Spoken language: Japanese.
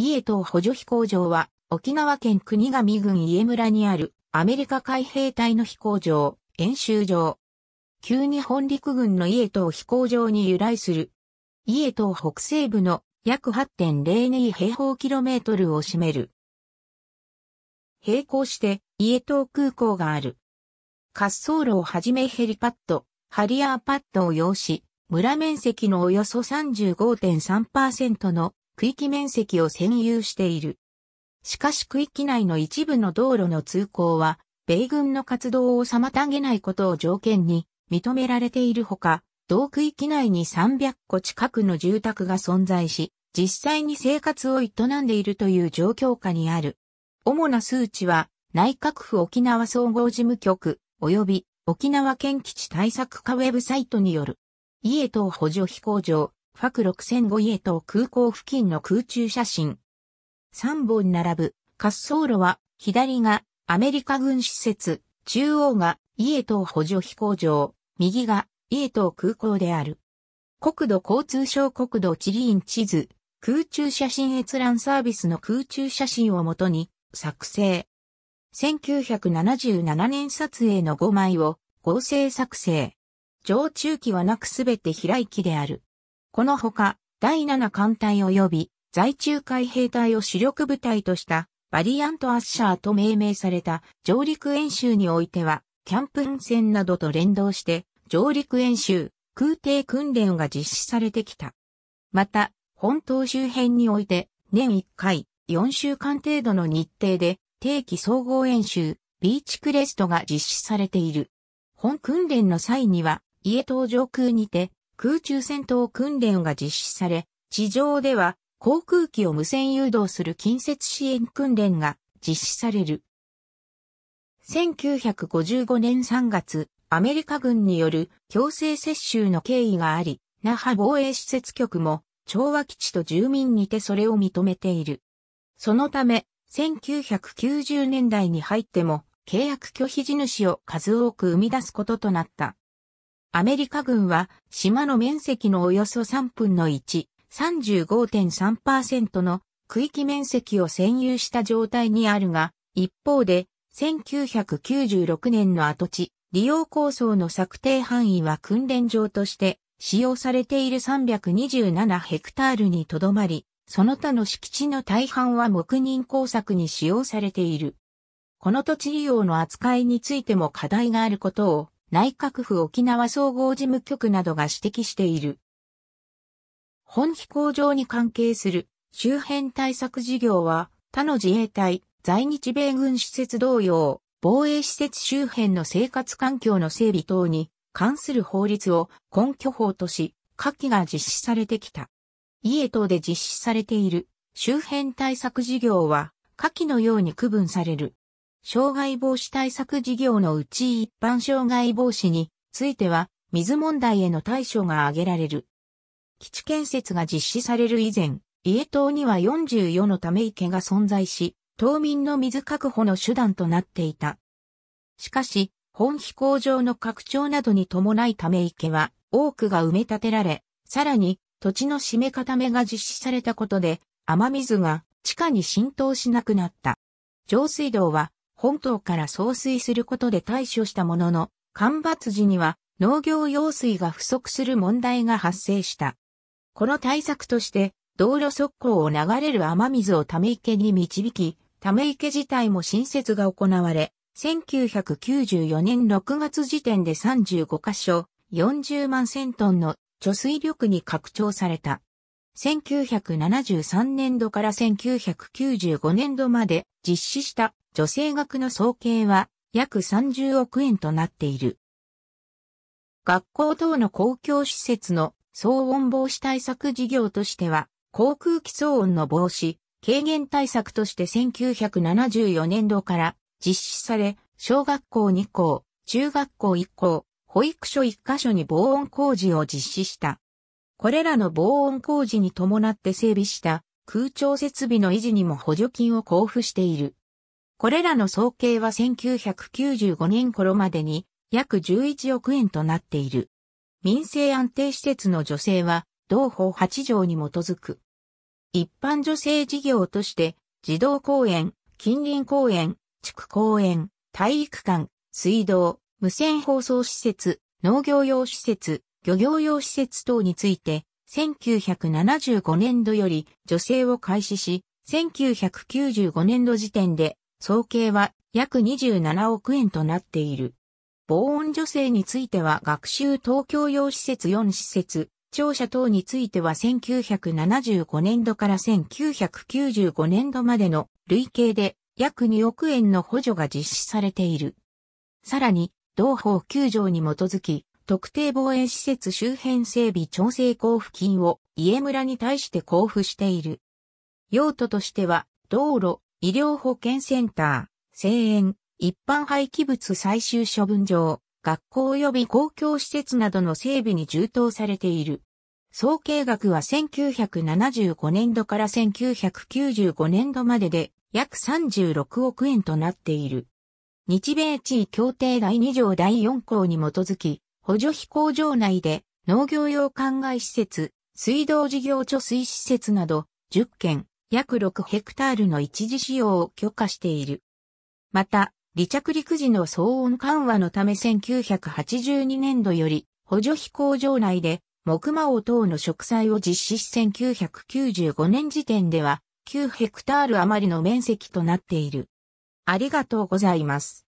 伊江島補助飛行場は、沖縄県国神郡伊江村にある、アメリカ海兵隊の飛行場、演習場。旧日本陸軍の伊江島飛行場に由来する。伊江島北西部の約8.02平方キロメートルを占める。並行して、伊江島空港がある。滑走路をはじめヘリパッド、ハリアーパッドを要し、村面積のおよそ35.3%の区域面積を占有している。しかし区域内の一部の道路の通行は、米軍の活動を妨げないことを条件に認められているほか、同区域内に300個近くの住宅が存在し、実際に生活を営んでいるという状況下にある。主な数値は、内閣府沖縄総合事務局、及び沖縄県基地対策課ウェブサイトによる。家等補助飛行場、ファク6005イエト空港付近の空中写真。3本並ぶ滑走路は左がアメリカ軍施設、中央がイエト補助飛行場、右がイエト空港である。国土交通省国土地理院地図、空中写真閲覧サービスの空中写真をもとに作成。1977年撮影の5枚を合成作成。常駐機はなくすべて開機である。このほか、第7艦隊及び在中海兵隊を主力部隊としたバリアントアッシャーと命名された上陸演習においては、キャンプ運戦などと連動して上陸演習、空挺訓練が実施されてきた。また、本島周辺において年1回4週間程度の日程で定期総合演習、ビーチクレストが実施されている。本訓練の際には、家島上空にて空中戦闘訓練が実施され、地上では航空機を無線誘導する近接支援訓練が実施される。1955年3月、アメリカ軍による強制接収の経緯があり、那覇防衛施設局も調和基地と住民にてそれを認めている。そのため、1990年代に入っても契約拒否地主を数多く生み出すこととなった。アメリカ軍は島の面積のおよそ3分の1、35.3%の区域面積を占有した状態にあるが、一方で、1996年の跡地、利用構想の策定範囲は訓練場として使用されている327ヘクタールにとどまり、その他の敷地の大半は黙認工作に使用されている。この土地利用の扱いについても課題があることを内閣府沖縄総合事務局などが指摘している。本飛行場に関係する周辺対策事業は他の自衛隊、在日米軍施設同様、防衛施設周辺の生活環境の整備等に関する法律を根拠法とし、下記が実施されてきた。家等で実施されている周辺対策事業は下記のように区分される。障害防止対策事業のうち一般障害防止については、水問題への対処が挙げられる。基地建設が実施される以前、伊江島には44のため池が存在し、島民の水確保の手段となっていた。しかし、本飛行場の拡張などに伴いため池は多くが埋め立てられ、さらに土地の締め固めが実施されたことで、雨水が地下に浸透しなくなった。上水道は本島から送水することで対処したものの、干ばつ時には農業用水が不足する問題が発生した。この対策として、道路側溝を流れる雨水をため池に導き、ため池自体も新設が行われ、1994年6月時点で35箇所、40万千トンの貯水力に拡張された。1973年度から1995年度まで実施した助成額の総計は約30億円となっている。学校等の公共施設の騒音防止対策事業としては、航空機騒音の防止、軽減対策として1974年度から実施され、小学校2校、中学校1校、保育所1カ所に防音工事を実施した。これらの防音工事に伴って整備した空調設備の維持にも補助金を交付している。これらの総計は1995年頃までに約11億円となっている。民生安定施設の助成は同法8条に基づく。一般助成事業として児童公園、近隣公園、地区公園、体育館、水道、無線放送施設、農業用施設、漁業用施設等について、1975年度より助成を開始し、1995年度時点で総計は約27億円となっている。防音助成については学習東京用施設4施設、庁舎等については1975年度から1995年度までの累計で約2億円の補助が実施されている。さらに、同法9条に基づき、特定防衛施設周辺整備調整交付金を家村に対して交付している。用途としては、道路、医療保健センター、生園、一般廃棄物最終処分場、学校及び公共施設などの整備に充当されている。総計額は1975年度から1995年度までで約36億円となっている。日米地位協定第2条第4項に基づき、補助飛行場内で農業用灌漑施設、水道事業貯水施設など10件、約6ヘクタールの一時使用を許可している。また、離着陸時の騒音緩和のため1982年度より補助飛行場内で木馬王等の植栽を実施し1995年時点では9ヘクタール余りの面積となっている。ありがとうございます。